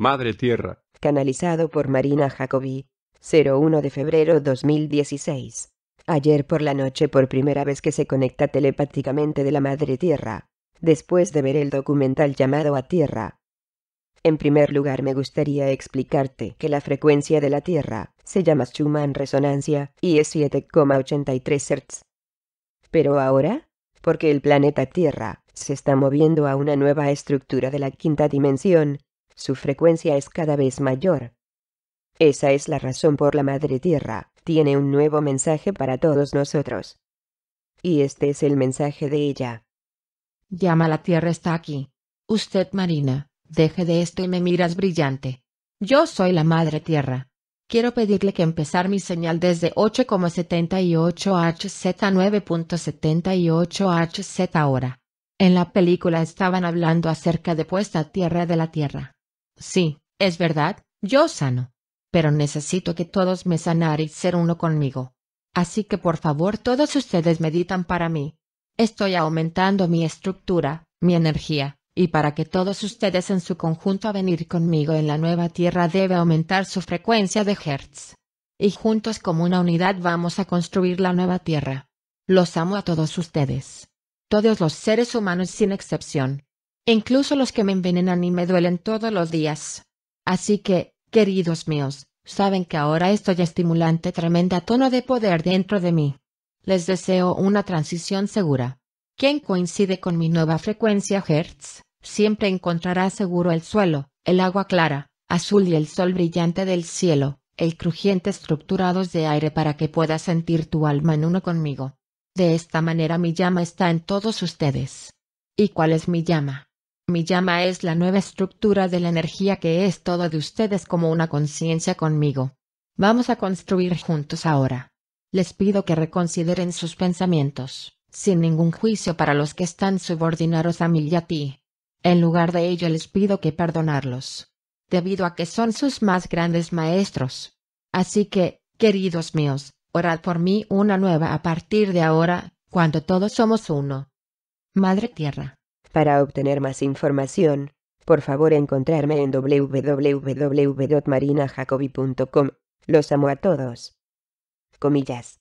Madre Tierra. Canalizado por Marina Jacobi. 01 de febrero 2016. Ayer por la noche por primera vez que se conecta telepáticamente de la Madre Tierra. Después de ver el documental llamado A Tierra. En primer lugar me gustaría explicarte que la frecuencia de la Tierra se llama Schumann resonancia y es 7,83 Hz. Pero ahora, porque el planeta Tierra se está moviendo a una nueva estructura de la quinta dimensión, su frecuencia es cada vez mayor. Esa es la razón por la Madre Tierra, tiene un nuevo mensaje para todos nosotros. Y este es el mensaje de ella. Llama la Tierra está aquí. Usted, Marina, deje de esto y me miras brillante. Yo soy la Madre Tierra. Quiero pedirle que empezar mi señal desde 8,78 HZ9.78 HZ ahora. En la película estaban hablando acerca de puesta tierra de la Tierra. Sí, es verdad, yo sano, pero necesito que todos me sanar y ser uno conmigo. Así que por favor todos ustedes meditan para mí. Estoy aumentando mi estructura, mi energía, y para que todos ustedes en su conjunto a venir conmigo en la nueva tierra debe aumentar su frecuencia de Hertz. Y juntos como una unidad vamos a construir la nueva tierra. Los amo a todos ustedes. Todos los seres humanos sin excepción incluso los que me envenenan y me duelen todos los días. Así que, queridos míos, saben que ahora estoy estimulante tremenda tono de poder dentro de mí. Les deseo una transición segura. Quien coincide con mi nueva frecuencia Hertz, siempre encontrará seguro el suelo, el agua clara, azul y el sol brillante del cielo, el crujiente estructurados de aire para que puedas sentir tu alma en uno conmigo. De esta manera mi llama está en todos ustedes. ¿Y cuál es mi llama? Mi llama es la nueva estructura de la energía que es todo de ustedes como una conciencia conmigo. Vamos a construir juntos ahora. Les pido que reconsideren sus pensamientos, sin ningún juicio para los que están subordinados a mí y a ti. En lugar de ello les pido que perdonarlos, debido a que son sus más grandes maestros. Así que, queridos míos, orad por mí una nueva a partir de ahora, cuando todos somos uno. Madre Tierra para obtener más información, por favor encontrarme en www.marinajacobi.com. Los amo a todos. Comillas.